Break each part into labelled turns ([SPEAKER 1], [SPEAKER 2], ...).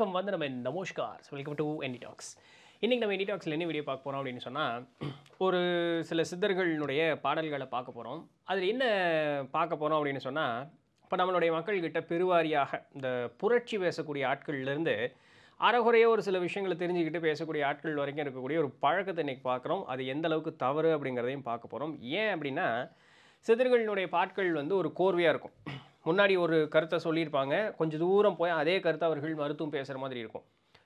[SPEAKER 1] வணக்கம் வந்து நம்ம நமோஸ்கார் வெல்கம் டு எனி டாக்ஸ் இன்றைக்கி நம்ம எனி டாக்ஸில் என்ன வீடியோ பார்க்க போகிறோம் அப்படின்னு சொன்னால் ஒரு சில சித்தர்களுடைய பாடல்களை பார்க்க போகிறோம் அதில் என்ன பார்க்க போகிறோம் அப்படின்னு சொன்னால் இப்போ நம்மளுடைய மக்கள்கிட்ட பெருவாரியாக இந்த புரட்சி பேசக்கூடிய ஆட்கள்லேருந்து அறகுறைய ஒரு சில விஷயங்களை தெரிஞ்சுக்கிட்டு பேசக்கூடிய ஆட்கள் வரைக்கும் இருக்கக்கூடிய ஒரு பழக்கத்தை இன்றைக்கி பார்க்குறோம் அது எந்த அளவுக்கு தவறு அப்படிங்கிறதையும் பார்க்க போகிறோம் ஏன் அப்படின்னா சிதர்களினுடைய பாட்கள் வந்து ஒரு கோர்வையாக இருக்கும் முன்னாடி ஒரு கருத்தை சொல்லியிருப்பாங்க கொஞ்சம் தூரம் போய் அதே கருத்தை அவர்கள் மருத்துவம் பேசுகிற மாதிரி இருக்கும்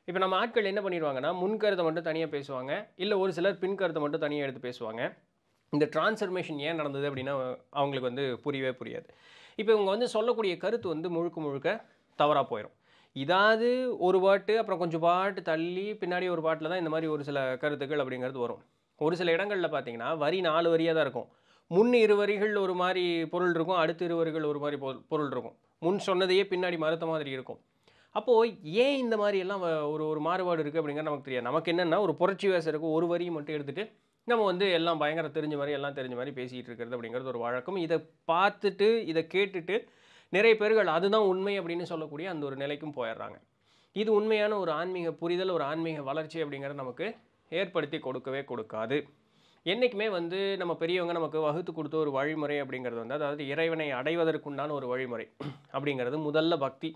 [SPEAKER 1] இப்போ நம்ம ஆட்கள் என்ன பண்ணிடுவாங்கன்னா முன்கருத்தை மட்டும் தனியாக பேசுவாங்க இல்லை ஒரு சிலர் பின் கருத்தை மட்டும் தனியாக எடுத்து பேசுவாங்க இந்த டிரான்ஸ்ஃபர்மேஷன் ஏன் நடந்தது அப்படின்னா அவங்களுக்கு வந்து புரியவே புரியாது இப்போ இவங்க வந்து சொல்லக்கூடிய கருத்து வந்து முழுக்க முழுக்க தவறாக போயிடும் இதாவது ஒரு பாட்டு அப்புறம் கொஞ்சம் பாட்டு தள்ளி பின்னாடி ஒரு பாட்டில் தான் இந்த மாதிரி ஒரு சில கருத்துக்கள் அப்படிங்கிறது வரும் ஒரு சில இடங்களில் பார்த்தீங்கன்னா வரி நாலு வரியாக தான் இருக்கும் முன் இரு வரிகள் ஒரு மாதிரி பொருள் இருக்கும் அடுத்த இரு வரிகள் ஒரு மாதிரி பொருள் இருக்கும் முன் சொன்னதையே பின்னாடி மறுத்த மாதிரி இருக்கும் அப்போது ஏன் இந்த மாதிரி எல்லாம் ஒரு ஒரு மாறுபாடு இருக்குது அப்படிங்கிற நமக்கு தெரியாது நமக்கு என்னென்னா ஒரு புரட்சி வேசம் இருக்கும் ஒரு வரியும் மட்டும் எடுத்துகிட்டு நம்ம வந்து எல்லாம் பயங்கர தெரிஞ்ச மாதிரி எல்லாம் தெரிஞ்ச மாதிரி பேசிகிட்டு இருக்கிறது அப்படிங்கிறது ஒரு வழக்கம் இதை பார்த்துட்டு இதை கேட்டுட்டு நிறைய பேர்கள் அதுதான் உண்மை அப்படின்னு சொல்லக்கூடிய அந்த ஒரு நிலைக்கும் போயிடுறாங்க இது உண்மையான ஒரு ஆன்மீக புரிதல் ஒரு ஆன்மீக வளர்ச்சி அப்படிங்கிறத நமக்கு ஏற்படுத்தி கொடுக்கவே கொடுக்காது என்றைக்குமே வந்து நம்ம பெரியவங்க நமக்கு வகுத்து கொடுத்த ஒரு வழிமுறை அப்படிங்கிறது வந்து அதாவது இறைவனை அடைவதற்குண்டான ஒரு வழிமுறை அப்படிங்கிறது முதல்ல பக்தி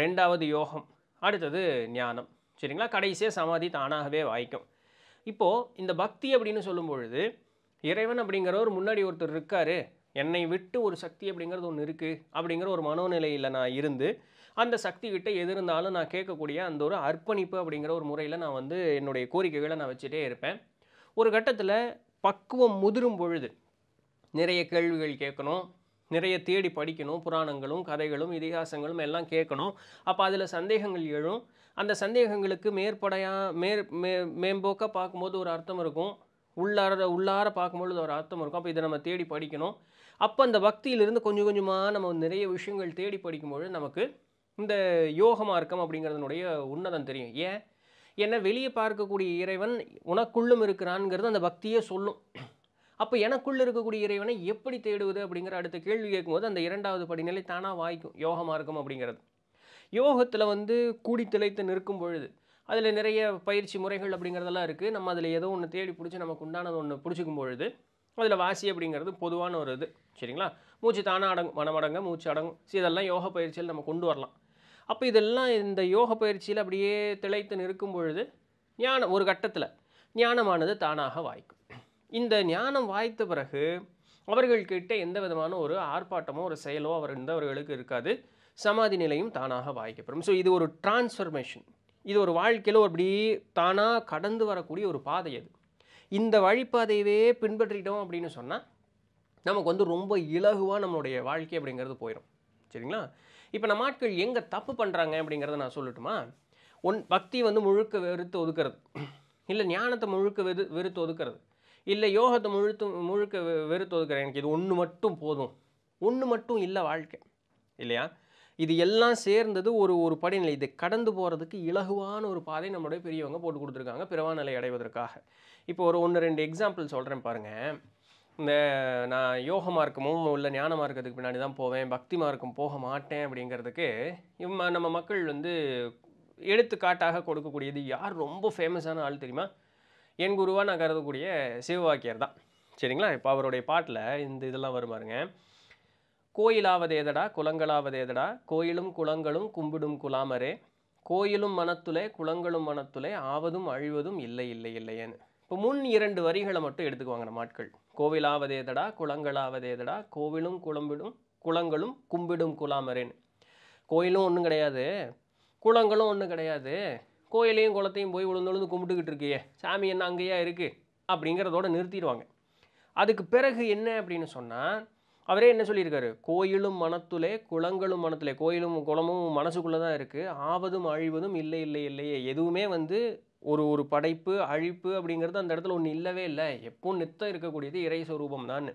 [SPEAKER 1] ரெண்டாவது யோகம் அடுத்தது ஞானம் சரிங்களா கடைசியாக சமாதி தானாகவே வாய்க்கும் இப்போது இந்த பக்தி அப்படின்னு சொல்லும் பொழுது இறைவன் அப்படிங்கிறவர் முன்னாடி ஒருத்தர் இருக்கார் என்னை விட்டு ஒரு சக்தி அப்படிங்கிறது ஒன்று இருக்குது அப்படிங்கிற ஒரு மனோநிலையில் நான் இருந்து அந்த சக்தி கிட்டே எது இருந்தாலும் நான் கேட்கக்கூடிய அந்த ஒரு அர்ப்பணிப்பு அப்படிங்கிற ஒரு முறையில் நான் வந்து என்னுடைய கோரிக்கைகளை நான் வச்சுட்டே இருப்பேன் ஒரு கட்டத்தில் பக்குவம் முதிரும் பொழுது நிறைய கேள்விகள் கேட்கணும் நிறைய தேடி படிக்கணும் புராணங்களும் கதைகளும் இதிகாசங்களும் எல்லாம் கேட்கணும் அப்போ அதில் சந்தேகங்கள் எழும் அந்த சந்தேகங்களுக்கு மேற்படையாக மேற் மே மேம்போக்காக பார்க்கும்போது ஒரு அர்த்தம் இருக்கும் உள்ளார உள்ளார பார்க்கும்பொழுது ஒரு அர்த்தம் இருக்கும் அப்போ இதை நம்ம தேடி படிக்கணும் அப்போ அந்த பக்தியிலிருந்து கொஞ்சம் கொஞ்சமாக நம்ம நிறைய விஷயங்கள் தேடி படிக்கும்பொழுது நமக்கு இந்த யோக மார்க்கம் அப்படிங்கிறதுனுடைய உன்னதம் தெரியும் ஏன் என்னை வெளியே பார்க்கக்கூடிய இறைவன் உனக்குள்ளும் இருக்கிறான்ங்கிறது அந்த பக்தியே சொல்லும் அப்போ எனக்குள்ளே இருக்கக்கூடிய இறைவனை எப்படி தேடுவது அப்படிங்கிற அடுத்த கேள்வி கேட்கும்போது அந்த இரண்டாவது படிநிலை தானாக வாய்க்கும் யோகமாக இருக்கும் அப்படிங்கிறது யோகத்தில் வந்து கூடி திளைத்து நிற்கும் பொழுது அதில் நிறைய பயிற்சி முறைகள் அப்படிங்கிறதெல்லாம் இருக்குது நம்ம அதில் ஏதோ ஒன்று தேடி பிடிச்சி நமக்கு உண்டானது ஒன்று பிடிச்சிக்கும் பொழுது அதில் வாசி அப்படிங்கிறது பொதுவான ஒரு இது சரிங்களா மூச்சு தானாக அடங்கும் மனமடங்க மூச்சு அடங்கும் ஸோ இதெல்லாம் யோக பயிற்சியில் நம்ம கொண்டு வரலாம் அப்போ இதெல்லாம் இந்த யோக பயிற்சியில் அப்படியே திளைத்து நிற்கும் பொழுது ஞானம் ஒரு கட்டத்தில் ஞானமானது தானாக வாய்க்கும் இந்த ஞானம் வாய்த்த பிறகு அவர்கள்கிட்ட எந்த விதமான ஒரு ஆர்ப்பாட்டமோ ஒரு செயலோ அவர் இருந்தவர்களுக்கு இருக்காது சமாதி நிலையும் தானாக வாய்க்கப்படும் ஸோ இது ஒரு டிரான்ஸ்ஃபர்மேஷன் இது ஒரு வாழ்க்கையில் அப்படி தானாக கடந்து வரக்கூடிய ஒரு பாதை அது இந்த வழிப்பாதையவே பின்பற்றிட்டோம் அப்படின்னு சொன்னால் நமக்கு வந்து ரொம்ப இலகுவாக நம்மளுடைய வாழ்க்கை அப்படிங்கிறது போயிடும் சரிங்களா இப்போ நம்ம ஆட்கள் எங்கே தப்பு பண்ணுறாங்க அப்படிங்கிறத நான் சொல்லட்டுமா ஒன் பக்தி வந்து முழுக்க வெறுத்து ஒதுக்கிறது இல்லை ஞானத்தை முழுக்க வெது வெறுத்து ஒதுக்கிறது இல்லை யோகத்தை முழுத்து முழுக்க வெறுத்து ஒதுக்கிறேன் எனக்கு இது ஒன்று மட்டும் போதும் ஒன்று மட்டும் இல்லை வாழ்க்கை இல்லையா இது எல்லாம் சேர்ந்தது ஒரு ஒரு படிநிலை இது கடந்து போகிறதுக்கு இலகுவான ஒரு பாதை நம்மளுடைய பெரியவங்க போட்டு கொடுத்துருக்காங்க பிறவாநிலை அடைவதற்காக இப்போ ஒரு ஒன்று ரெண்டு எக்ஸாம்பிள் சொல்கிறேன் பாருங்கள் இந்த நான் யோக மார்க்கமும் உள்ள ஞான மார்க்கத்துக்கு பின்னாடி தான் போவேன் பக்தி மார்க்கம் போக மாட்டேன் அப்படிங்கிறதுக்கு நம்ம மக்கள் வந்து எடுத்துக்காட்டாக கொடுக்கக்கூடியது யார் ரொம்ப ஃபேமஸான ஆள் தெரியுமா என் குருவாக நான் கருதக்கூடிய சிவவாக்கியர் தான் சரிங்களா இப்போ அவருடைய பாட்டில் இந்த இதெல்லாம் வருமாருங்க கோயிலாவதேதடா குளங்களாவதேதடா கோயிலும் குளங்களும் கும்பிடும் குலாமரே கோயிலும் மனத்துலே குளங்களும் மனத்துலே ஆவதும் அழிவதும் இல்லை இல்லை இல்லையேன்னு இப்போ முன் இரண்டு வரிகளை மட்டும் எடுத்துக்குவாங்க நம்ம ஆட்கள் கோவிலாவதேதடா குளங்களாவதேதடா கோவிலும் குளம்பிடும் குளங்களும் கும்பிடும் குலாமரேன் கோயிலும் ஒன்றும் கிடையாது குளங்களும் ஒன்றும் கிடையாது கோயிலையும் குளத்தையும் போய் விழுந்து உளுந்து கும்பிட்டுக்கிட்டு இருக்கியே சாமி என்ன அங்கேயா இருக்குது அப்படிங்கிறதோட நிறுத்திடுவாங்க அதுக்கு பிறகு என்ன அப்படின்னு சொன்னால் அவரே என்ன சொல்லியிருக்காரு கோயிலும் மனத்துலே குளங்களும் மனத்துலே கோயிலும் குளமும் மனசுக்குள்ளே தான் இருக்குது ஆவதும் அழிவதும் இல்லை இல்லை இல்லையே எதுவுமே வந்து ஒரு ஒரு படைப்பு அழிப்பு அப்படிங்கிறது அந்த இடத்துல ஒன்று இல்லவே இல்லை எப்பவும் நித்தம் இருக்கக்கூடியது இறை சொரூபம் தான்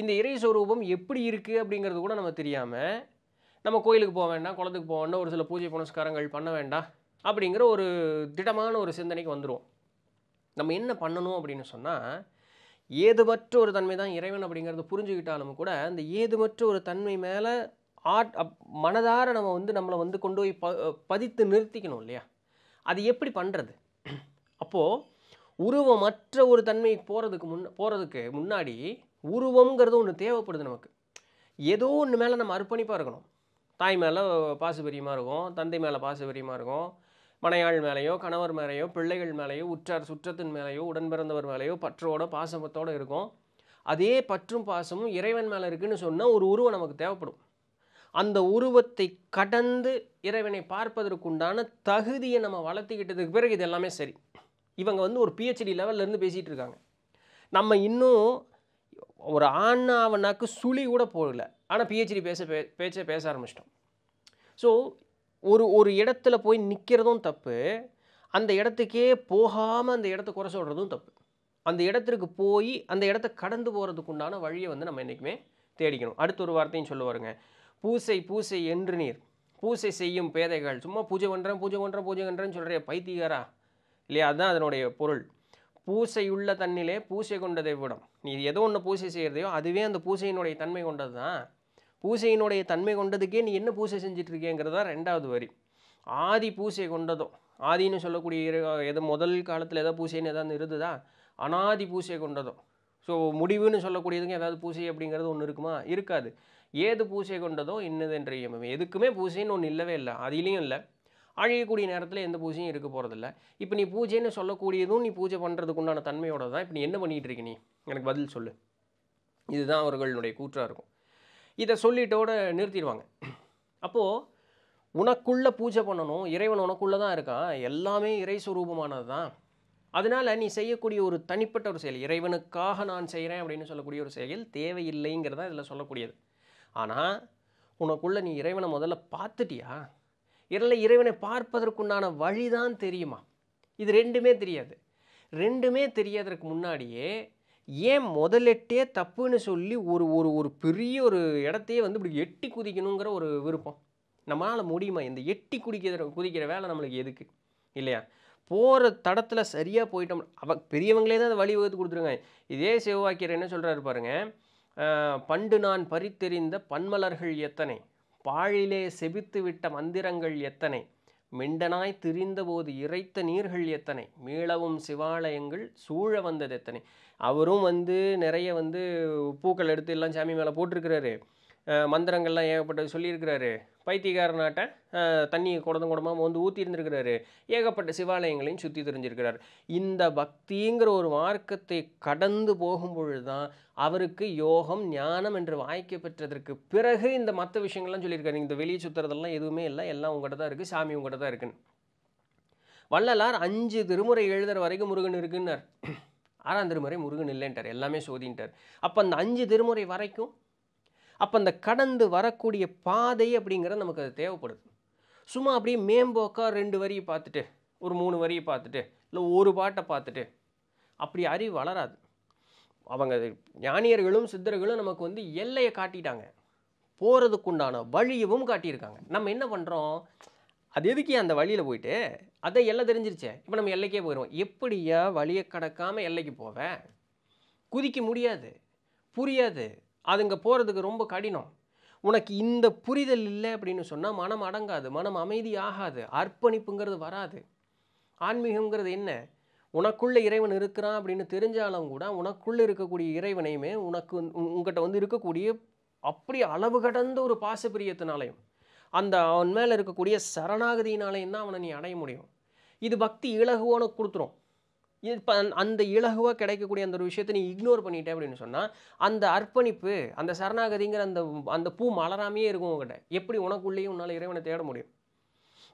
[SPEAKER 1] இந்த இறை சொரூபம் எப்படி இருக்குது அப்படிங்கிறது கூட நம்ம தெரியாமல் நம்ம கோயிலுக்கு போக வேண்டாம் குளத்துக்கு போக வேண்டாம் ஒரு சில பூஜை புனஸ்காரங்கள் பண்ண வேண்டாம் அப்படிங்கிற ஒரு திடமான ஒரு சிந்தனைக்கு வந்துடுவோம் நம்ம என்ன பண்ணணும் அப்படின்னு சொன்னால் ஏதுமற்ற ஒரு தன்மை தான் இறைவன் அப்படிங்கிறத புரிஞ்சுக்கிட்டாலும் கூட அந்த ஏதுமற்ற ஒரு தன்மை மேலே ஆட் மனதார நம்ம வந்து நம்மளை வந்து கொண்டு போய் ப பதித்து நிறுத்திக்கணும் இல்லையா அது எப்படி பண்ணுறது அப்போது உருவமற்ற ஒரு தன்மை போகிறதுக்கு முன் போகிறதுக்கு முன்னாடி உருவங்கிறது ஒன்று தேவைப்படுது நமக்கு ஏதோ ஒன்று மேலே நம்ம அர்ப்பணிப்பாக இருக்கணும் தாய் மேலே பெரியமாக இருக்கும் தந்தை மேலே பெரியமாக இருக்கும் மனையாள் மேலேயோ கணவர் மேலேயோ பிள்ளைகள் மேலேயோ உற்றார் சுற்றத்தின் மேலேயோ உடன் பிறந்தவர் மேலேயோ பற்றோட பாசத்தோடு இருக்கும் அதே பற்றும் பாசமும் இறைவன் மேலே இருக்குதுன்னு சொன்னால் ஒரு உருவம் நமக்கு தேவைப்படும் அந்த உருவத்தை கடந்து இறைவனை பார்ப்பதற்குண்டான தகுதியை நம்ம வளர்த்துக்கிட்டதுக்கு பிறகு இது எல்லாமே சரி இவங்க வந்து ஒரு பிஹெச்டி லெவல்லேருந்து பேசிகிட்டு இருக்காங்க நம்ம இன்னும் ஒரு ஆணாவனாக்கு சுழி கூட போகலை ஆனால் பிஹெச்டி பேச பே பேச ஆரம்பிச்சிட்டோம் ஸோ ஒரு ஒரு இடத்துல போய் நிற்கிறதும் தப்பு அந்த இடத்துக்கே போகாமல் அந்த இடத்த குறை சொல்கிறதும் தப்பு அந்த இடத்திற்கு போய் அந்த இடத்த கடந்து போகிறதுக்குண்டான வழியை வந்து நம்ம என்றைக்குமே தேடிக்கணும் அடுத்த ஒரு வார்த்தையும் சொல்லுவாருங்க பூசை பூசை என்று நீர் பூசை செய்யும் பேதைகள் சும்மா பூஜை பண்ணுறேன் பூஜை பண்ணுறேன் பூஜை பண்ணுறேன்னு சொல்கிற பைத்தியகாரா இல்லையா அதுதான் அதனுடைய பொருள் பூசையுள்ள தண்ணிலே பூசை கொண்டதை விடும் நீ ஏதோ ஒன்று பூசை செய்கிறதையோ அதுவே அந்த பூசையினுடைய தன்மை கொண்டது தான் பூசையினுடைய தன்மை கொண்டதுக்கே நீ என்ன பூசை செஞ்சிட்ருக்கேங்கிறது தான் ரெண்டாவது வரி ஆதி பூசை கொண்டதோ ஆதின்னு சொல்லக்கூடிய எது முதல் காலத்தில் எதாவது பூசைன்னு ஏதாவது இருந்ததா அனாதி பூசை கொண்டதோ ஸோ முடிவுன்னு சொல்லக்கூடியதுங்க ஏதாவது பூசை அப்படிங்கிறது ஒன்று இருக்குமா இருக்காது ஏது பூசை கொண்டதோ இன்னதென்ற இயமம் எதுக்குமே பூசைன்னு ஒன்று இல்லவே இல்லை அதிலையும் இல்லை அழியக்கூடிய நேரத்தில் எந்த பூஜையும் இருக்க போகிறதில்ல இப்போ நீ பூஜைன்னு சொல்லக்கூடியதும் நீ பூஜை பண்ணுறதுக்கு உண்டான தன்மையோட தான் இப்போ நீ என்ன பண்ணிகிட்டு இருக்க நீ எனக்கு பதில் சொல்லு இதுதான் அவர்களுடைய கூற்றாக இருக்கும் இதை சொல்லிட்டோட நிறுத்திடுவாங்க அப்போது உனக்குள்ளே பூஜை பண்ணணும் இறைவன் உனக்குள்ளே தான் இருக்கான் எல்லாமே இறை சுரூபமானது தான் அதனால் நீ செய்யக்கூடிய ஒரு தனிப்பட்ட ஒரு செயல் இறைவனுக்காக நான் செய்கிறேன் அப்படின்னு சொல்லக்கூடிய ஒரு செயல் தேவையில்லைங்கிறதான் இதில் சொல்லக்கூடியது ஆனால் உனக்குள்ளே நீ இறைவனை முதல்ல பார்த்துட்டியா இதில் இறைவனை பார்ப்பதற்குண்டான வழி தான் தெரியுமா இது ரெண்டுமே தெரியாது ரெண்டுமே தெரியாததுக்கு முன்னாடியே ஏன் முதலெட்டே தப்புன்னு சொல்லி ஒரு ஒரு ஒரு பெரிய ஒரு இடத்தையே வந்து இப்படி எட்டி குதிக்கணுங்கிற ஒரு விருப்பம் நம்மளால் முடியுமா இந்த எட்டி குடிக்கிற குதிக்கிற வேலை நம்மளுக்கு எதுக்கு இல்லையா போகிற தடத்தில் சரியாக போயிட்டோம் அவ பெரியவங்களே தான் அதை வழி வகுத்து கொடுத்துருங்க இதே செவ்வாக்கியர் என்ன சொல்கிறாரு பாருங்கள் பண்டு நான் பறித்தெறிந்த பன்மலர்கள் எத்தனை பாழிலே செபித்து விட்ட மந்திரங்கள் எத்தனை மிண்டனாய் திரிந்தபோது இறைத்த நீர்கள் எத்தனை மீளவும் சிவாலயங்கள் சூழ வந்தது எத்தனை அவரும் வந்து நிறைய வந்து பூக்கள் எடுத்து எல்லாம் சாமி மேலே போட்டிருக்கிறாரு மந்திரங்கள்லாம் ஏகப்பட்டது சொல்லியிருக்கிறாரு பைத்தியகாரனாட்ட தண்ணியை குடந்தம் குடமாக வந்து ஊற்றி இருந்திருக்கிறாரு ஏகப்பட்ட சிவாலயங்களையும் சுற்றி தெரிஞ்சிருக்கிறார் இந்த பக்திங்கிற ஒரு மார்க்கத்தை கடந்து போகும் பொழுது தான் அவருக்கு யோகம் ஞானம் என்று வாய்க்க பெற்றதற்கு பிறகு இந்த மற்ற விஷயங்கள்லாம் சொல்லியிருக்காரு இந்த வெளியே சுற்றுறதெல்லாம் எதுவுமே இல்லை எல்லாம் உங்கள்கிட்ட தான் இருக்குது சாமி உங்கள்கிட்ட தான் இருக்குன்னு வள்ளலார் அஞ்சு திருமுறை எழுதுற வரைக்கும் முருகன் இருக்குன்னார் ஆறாம் திருமுறை முருகன் இல்லைன்ட்டார் எல்லாமே சோதின்ட்டார் அப்போ அந்த அஞ்சு திருமுறை வரைக்கும் அப்போ அந்த கடந்து வரக்கூடிய பாதை அப்படிங்கிறது நமக்கு அது தேவைப்படுது சும்மா அப்படியே மேம்போக்காக ரெண்டு வரியை பார்த்துட்டு ஒரு மூணு வரியை பார்த்துட்டு இல்லை ஒரு பாட்டை பார்த்துட்டு அப்படி அறிவு வளராது அவங்க ஞானியர்களும் சித்தர்களும் நமக்கு வந்து எல்லையை காட்டிட்டாங்க போகிறதுக்குண்டான வழியவும் காட்டியிருக்காங்க நம்ம என்ன பண்ணுறோம் அது எதுக்கு அந்த வழியில் போயிட்டு அதை எல்லாம் தெரிஞ்சிருச்சே இப்போ நம்ம எல்லைக்கே போயிடுவோம் எப்படியா வழியை கடக்காமல் எல்லைக்கு போவேன் குதிக்க முடியாது புரியாது அதுங்க போகிறதுக்கு ரொம்ப கடினம் உனக்கு இந்த புரிதல் இல்லை அப்படின்னு சொன்னால் மனம் அடங்காது மனம் அமைதி ஆகாது அர்ப்பணிப்புங்கிறது வராது ஆன்மீகங்கிறது என்ன உனக்குள்ளே இறைவன் இருக்கிறான் அப்படின்னு தெரிஞ்சாலும் கூட உனக்குள்ளே இருக்கக்கூடிய இறைவனையுமே உனக்கு உங்ககிட்ட வந்து இருக்கக்கூடிய அப்படி அளவு கடந்த ஒரு பாசப்பிரியத்தினாலையும் அந்த அவன் மேலே இருக்கக்கூடிய சரணாகதியினாலையும் தான் அவனை நீ அடைய முடியும் இது பக்தி இலகுவோனுக்கு கொடுத்துரும் இப்போ அந்த இலகுவாக கிடைக்கக்கூடிய அந்த ஒரு விஷயத்தை நீ இக்னோர் பண்ணிட்டேன் அப்படின்னு சொன்னால் அந்த அர்ப்பணிப்பு அந்த சரணாகதிங்கிற அந்த அந்த பூ மலராமையே இருக்கும் உங்ககிட்ட எப்படி உனக்குள்ளேயும் உன்னால் இறைவனை தேட முடியும்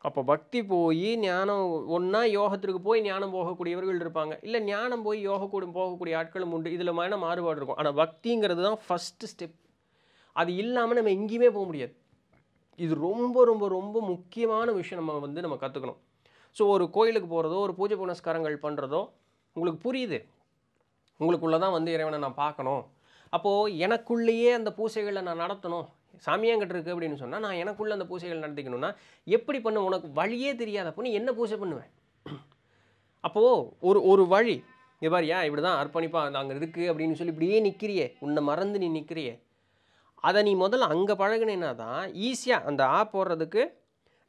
[SPEAKER 1] அப்போ பக்தி போய் ஞானம் ஒன்றா யோகத்திற்கு போய் ஞானம் போகக்கூடியவர்கள் இருப்பாங்க இல்லை ஞானம் போய் யோக கூட போகக்கூடிய ஆட்களும் உண்டு இதில் மாதிரி மாறுபாடு இருக்கும் ஆனால் பக்திங்கிறது தான் ஃபஸ்ட்டு ஸ்டெப் அது இல்லாமல் நம்ம எங்கேயுமே போக முடியாது இது ரொம்ப ரொம்ப ரொம்ப முக்கியமான விஷயம் நம்ம வந்து நம்ம கற்றுக்கணும் ஸோ ஒரு கோயிலுக்கு போகிறதோ ஒரு பூஜை புனஸ்காரங்கள் பண்ணுறதோ உங்களுக்கு புரியுது உங்களுக்குள்ளே தான் வந்து இறைவனை நான் பார்க்கணும் அப்போது எனக்குள்ளேயே அந்த பூசைகளை நான் நடத்தணும் சாமியாங்கிட்ட இருக்குது அப்படின்னு சொன்னால் நான் எனக்குள்ளே அந்த பூசைகள் நடத்திக்கணும்னா எப்படி பண்ண உனக்கு வழியே தெரியாத அப்போ நீ என்ன பூஜை பண்ணுவேன் அப்போது ஒரு ஒரு வழி இது பாரியா இப்படி தான் அர்ப்பணிப்பாக நாங்கள் இருக்குது அப்படின்னு சொல்லி இப்படியே நிற்கிறியே உன்னை மறந்து நீ நிற்கிறியே அதை நீ முதல்ல அங்கே பழகினேன்னா தான் ஈஸியாக அந்த ஆ போடுறதுக்கு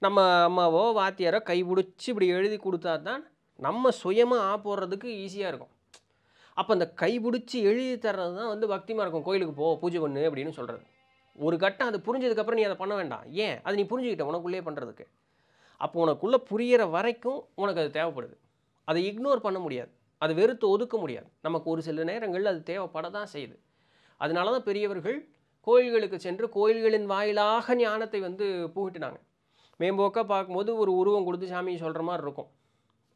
[SPEAKER 1] நம்ம அம்மாவோ வாத்தியாரோ பிடிச்சி இப்படி எழுதி கொடுத்தா தான் நம்ம சுயமாக ஆ போடுறதுக்கு ஈஸியாக இருக்கும் அப்போ அந்த பிடிச்சி எழுதி தர்றது தான் வந்து பக்திமாக இருக்கும் கோயிலுக்கு போ பூஜை பண்ணு அப்படின்னு சொல்கிறது ஒரு கட்டம் அது புரிஞ்சதுக்கப்புறம் நீ அதை பண்ண வேண்டாம் ஏன் அது நீ புரிஞ்சுக்கிட்ட உனக்குள்ளே பண்ணுறதுக்கு அப்போ உனக்குள்ளே புரியிற வரைக்கும் உனக்கு அது தேவைப்படுது அதை இக்னோர் பண்ண முடியாது அது வெறுத்து ஒதுக்க முடியாது நமக்கு ஒரு சில நேரங்களில் அது தேவைப்பட தான் செய்யுது அதனால தான் பெரியவர்கள் கோயில்களுக்கு சென்று கோயில்களின் வாயிலாக ஞானத்தை வந்து புகட்டினாங்க மேம்போக்காக பார்க்கும்போது ஒரு உருவம் கொடுத்து சாமியை சொல்கிற மாதிரி இருக்கும்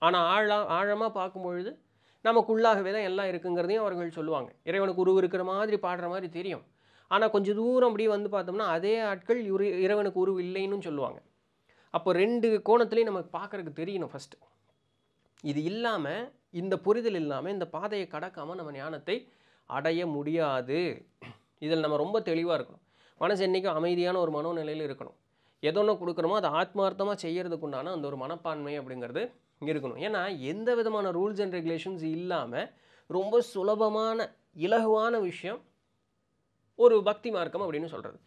[SPEAKER 1] ஆனால் ஆழம் ஆழமாக பார்க்கும்பொழுது நமக்குள்ளாகவே தான் எல்லாம் இருக்குங்கிறதையும் அவர்கள் சொல்லுவாங்க இறைவனுக்கு உருவம் இருக்கிற மாதிரி பாடுற மாதிரி தெரியும் ஆனால் கொஞ்சம் தூரம் அப்படியே வந்து பார்த்தோம்னா அதே ஆட்கள் இரு இறைவனுக்கு உருவு இல்லைன்னு சொல்லுவாங்க அப்போ ரெண்டு கோணத்துலேயும் நமக்கு பார்க்குறதுக்கு தெரியணும் ஃபஸ்ட்டு இது இல்லாமல் இந்த புரிதல் இல்லாமல் இந்த பாதையை கடக்காமல் நம்ம ஞானத்தை அடைய முடியாது இதில் நம்ம ரொம்ப தெளிவாக இருக்கணும் மனசு என்றைக்கும் அமைதியான ஒரு மனோநிலையில் இருக்கணும் ஒன்று கொடுக்குறோமோ அதை ஆத்மார்த்தமாக செய்கிறதுக்கு உண்டான அந்த ஒரு மனப்பான்மை அப்படிங்கிறது இருக்கணும் ஏன்னா எந்த விதமான ரூல்ஸ் அண்ட் ரெகுலேஷன்ஸ் இல்லாமல் ரொம்ப சுலபமான இலகுவான விஷயம் ஒரு பக்தி மார்க்கம் அப்படின்னு சொல்கிறது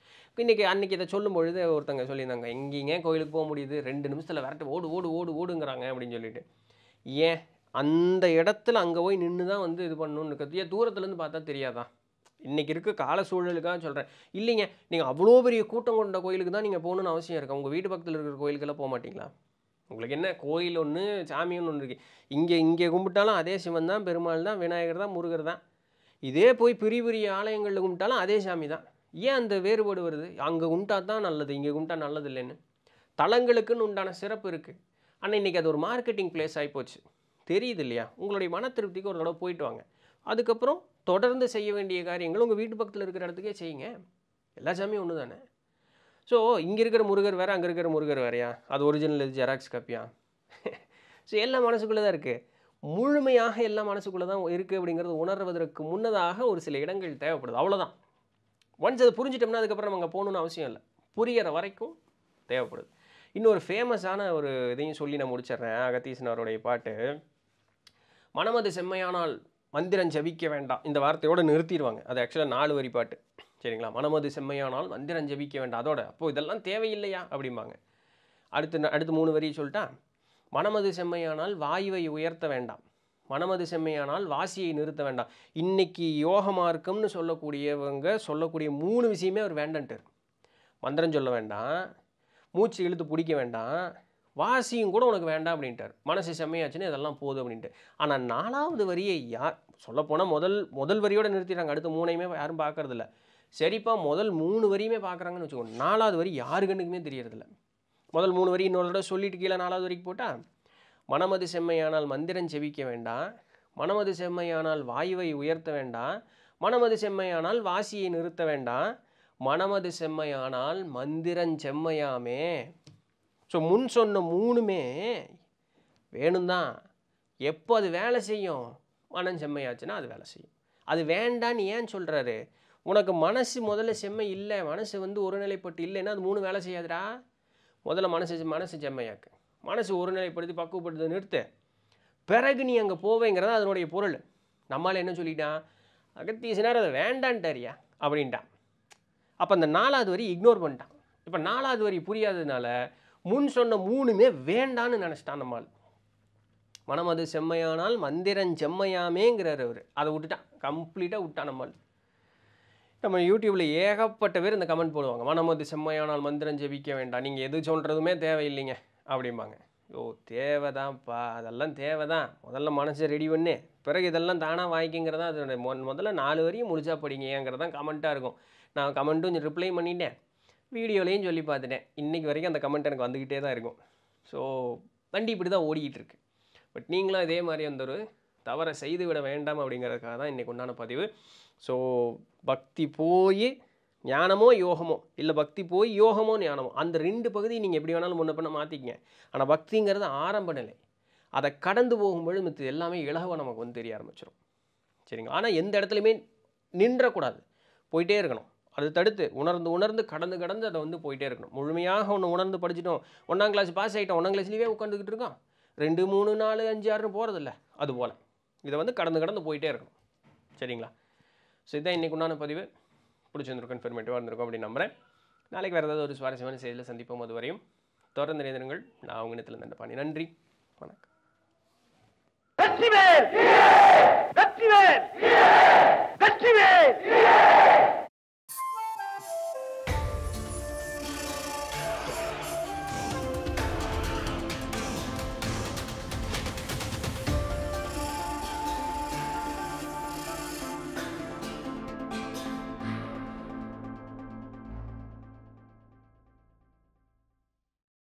[SPEAKER 1] இன்றைக்கி அன்றைக்கி இதை சொல்லும் பொழுது ஒருத்தங்க சொல்லியிருந்தாங்க எங்கேயும் கோயிலுக்கு போக முடியுது ரெண்டு நிமிஷத்தில் விரட்டு ஓடு ஓடு ஓடு ஓடுங்கிறாங்க அப்படின்னு சொல்லிட்டு ஏன் அந்த இடத்துல அங்கே போய் நின்று தான் வந்து இது பண்ணணுன்னு இருக்கிறது ஏன் தூரத்துலேருந்து பார்த்தா தெரியாதான் இன்றைக்கி இருக்க கால சூழலுக்காக சொல்கிறேன் இல்லைங்க நீங்கள் அவ்வளோ பெரிய கூட்டம் கொண்ட கோயிலுக்கு தான் நீங்கள் போகணுன்னு அவசியம் இருக்குது உங்கள் வீட்டு பக்கத்தில் இருக்கிற கோயிலுக்கெல்லாம் போக மாட்டிங்களா உங்களுக்கு என்ன கோயில் ஒன்று சாமி ஒன்று இருக்குது இங்கே இங்கே கும்பிட்டாலும் அதே சிவன் தான் பெருமாள் தான் விநாயகர் தான் முருகர் தான் இதே போய் பெரிய பெரிய ஆலயங்களில் கும்பிட்டாலும் அதே சாமி தான் ஏன் அந்த வேறுபாடு வருது அங்கே கும்பிட்டா தான் நல்லது இங்கே கும்பிட்டா நல்லது இல்லைன்னு தலங்களுக்குன்னு உண்டான சிறப்பு இருக்குது ஆனால் இன்றைக்கி அது ஒரு மார்க்கெட்டிங் பிளேஸ் ஆகிப்போச்சு தெரியுது இல்லையா உங்களுடைய மன திருப்திக்கு ஒரு தடவை போயிட்டு வாங்க அதுக்கப்புறம் தொடர்ந்து செய்ய வேண்டிய காரியங்கள் உங்கள் வீட்டு பக்கத்தில் இருக்கிற இடத்துக்கே செய்யுங்க எல்லா சாமியும் ஒன்று தானே ஸோ இங்கே இருக்கிற முருகர் வேறு அங்கே இருக்கிற முருகர் வேறையா அது ஒரிஜினல் இது ஜெராக்ஸ் காப்பியா ஸோ எல்லாம் மனசுக்குள்ளே தான் இருக்குது முழுமையாக எல்லாம் மனசுக்குள்ளே தான் இருக்குது அப்படிங்கிறது உணர்வதற்கு முன்னதாக ஒரு சில இடங்கள் தேவைப்படுது அவ்வளோதான் ஒன்ஸ் அதை புரிஞ்சிட்டோம்னா அதுக்கப்புறம் நம்ம அங்கே போகணுன்னு அவசியம் இல்லை புரிகிற வரைக்கும் தேவைப்படுது இன்னொரு ஃபேமஸான ஒரு இதையும் சொல்லி நான் முடிச்சிடுறேன் அகத்தீசனருடைய பாட்டு மனமது செம்மையானால் மந்திரம் ஜபிக்க வேண்டாம் இந்த வார்த்தையோடு நிறுத்திடுவாங்க அது ஆக்சுவலாக நாலு வரி பாட்டு சரிங்களா மனமது செம்மையானால் மந்திரம் ஜபிக்க வேண்டாம் அதோட அப்போது இதெல்லாம் தேவையில்லையா அப்படிம்பாங்க அடுத்து அடுத்து மூணு வரி சொல்லிட்டா மனமது செம்மையானால் வாயுவை உயர்த்த வேண்டாம் மனமது செம்மையானால் வாசியை நிறுத்த வேண்டாம் இன்றைக்கி யோக மார்க்கம்னு சொல்லக்கூடியவங்க சொல்லக்கூடிய மூணு விஷயமே அவர் வேண்டான்ட்டு மந்திரம் சொல்ல வேண்டாம் மூச்சு இழுத்து பிடிக்க வேண்டாம் வாசியும் கூட உனக்கு வேண்டாம் அப்படின்ட்டார் மனசு செம்மையாச்சுன்னு இதெல்லாம் போதும் அப்படின்ட்டு ஆனால் நாலாவது வரியை யார் சொல்லப்போனால் முதல் முதல் வரியோடு நிறுத்திடுறாங்க அடுத்த மூணையுமே யாரும் பார்க்கறதில்ல சரிப்பா முதல் மூணு வரியுமே பார்க்குறாங்கன்னு வச்சுக்கோங்க நாலாவது வரி யாரு கண்ணுக்குமே தெரியறதில்ல முதல் மூணு வரி இன்னொரு தடவை சொல்லிட்டு கீழே நாலாவது வரைக்கும் போட்டால் மனமது செம்மையானால் மந்திரம் செவிக்க வேண்டாம் மனமது செம்மையானால் வாயுவை உயர்த்த வேண்டாம் மனமது செம்மையானால் வாசியை நிறுத்த வேண்டாம் மனமது செம்மையானால் மந்திரம் செம்மையாமே ஸோ முன் சொன்ன மூணுமே வேணும் தான் எப்போ அது வேலை செய்யும் மனம் செம்மையாச்சுன்னா அது வேலை செய்யும் அது வேண்டான்னு ஏன் சொல்கிறாரு உனக்கு மனசு முதல்ல செம்மை இல்லை மனசு வந்து ஒருநிலைப்பட்டு இல்லைன்னா அது மூணு வேலை செய்யாதுடா முதல்ல மனசு மனசு செம்மையாக்கு மனசு ஒருநிலைப்படுத்தி பக்குவப்படுத்த நிறுத்து பிறகு நீ அங்கே போவேங்கிறத அதனுடைய பொருள் நம்மளால் என்ன சொல்லிட்டான் அகத்தீசனார் அதை வேண்டான்ட்டாரியா அப்படின்ட்டான் அப்போ அந்த நாலாவது வரி இக்னோர் பண்ணிட்டான் இப்போ நாலாவது வரி புரியாததுனால முன் சொன்ன மூணுமே வேண்டான்னு நினச்சிட்டான் நம்மால் மனம் அது செம்மையானால் மந்திரம் செம்மையாமேங்கிறார் அவர் அதை விட்டுட்டான் கம்ப்ளீட்டாக விட்டான் நம்மள் நம்ம யூடியூப்பில் ஏகப்பட்ட பேர் இந்த கமெண்ட் போடுவாங்க மனம் அது செம்மையானால் மந்திரம் ஜெபிக்க வேண்டாம் நீங்கள் எது சொல்கிறதுமே தேவையில்லைங்க அப்படிம்பாங்க ஓ தேவைதான்ப்பா அதெல்லாம் தேவை தான் முதல்ல மனசை ரெடி பண்ணு பிறகு இதெல்லாம் தானாக வாய்க்குங்கிறதா அதனுடைய மொ முதல்ல நாலு வரையும் முடிச்சா படிங்க ஏங்கிறதான் கமெண்ட்டாக இருக்கும் நான் கமெண்ட்டும் கொஞ்சம் ரிப்ளை பண்ணிட்டேன் வீடியோலையும் சொல்லி பார்த்துட்டேன் இன்றைக்கி வரைக்கும் அந்த கமெண்ட் எனக்கு வந்துக்கிட்டே தான் இருக்கும் ஸோ வண்டி இப்படி தான் ஓடிக்கிட்டு இருக்கு பட் நீங்களும் இதே மாதிரி அந்த ஒரு தவறை செய்து விட வேண்டாம் அப்படிங்கிறதுக்காக தான் இன்றைக்கு உண்டான பதிவு ஸோ பக்தி போய் ஞானமோ யோகமோ இல்லை பக்தி போய் யோகமோ ஞானமோ அந்த ரெண்டு பகுதி நீங்கள் எப்படி வேணாலும் முன்ன பண்ண மாற்றிக்கங்க ஆனால் பக்திங்கிறது ஆரம்ப நிலை அதை கடந்து போகும்பொழுது மித்து எல்லாமே இலகுவாக நமக்கு வந்து தெரிய ஆரம்பிச்சிடும் சரிங்க ஆனால் எந்த இடத்துலையுமே நின்றக்கூடாது போயிட்டே இருக்கணும் அது தடுத்து உணர்ந்து உணர்ந்து கடந்து கடந்து அதை வந்து போயிட்டே இருக்கணும் முழுமையாக ஒன்று உணர்ந்து படிச்சிட்டோம் ஒன்றாம் கிளாஸ் பாஸ் ஆகிட்டோம் ஒன்றாம் கிளாஸ்லேயே உட்காந்துக்கிட்டு இருக்கோம் ரெண்டு மூணு நாலு அஞ்சு ஆறுன்னு போகிறதில்ல அது போல் இதை வந்து கடந்து கடந்து போயிட்டே இருக்கணும் சரிங்களா ஸோ இதுதான் இன்றைக்கு உண்டான பதிவு பிடிச்சிருந்துருக்கும் இன்ஃபர்மேட்டிவாக இருந்திருக்கும் அப்படின்னு நம்புகிறேன் நாளைக்கு வேறு ஏதாவது ஒரு சுவாரஸ்யமான செய்தியில் சந்திப்போம் அது வரையும் தொடர்ந்து நினைந்திருங்கள் நான் அவங்க நிலத்தில் நன்றி நன்றி வணக்கம் வெற்றிவேல் வெற்றிவேல் வெற்றிவேல்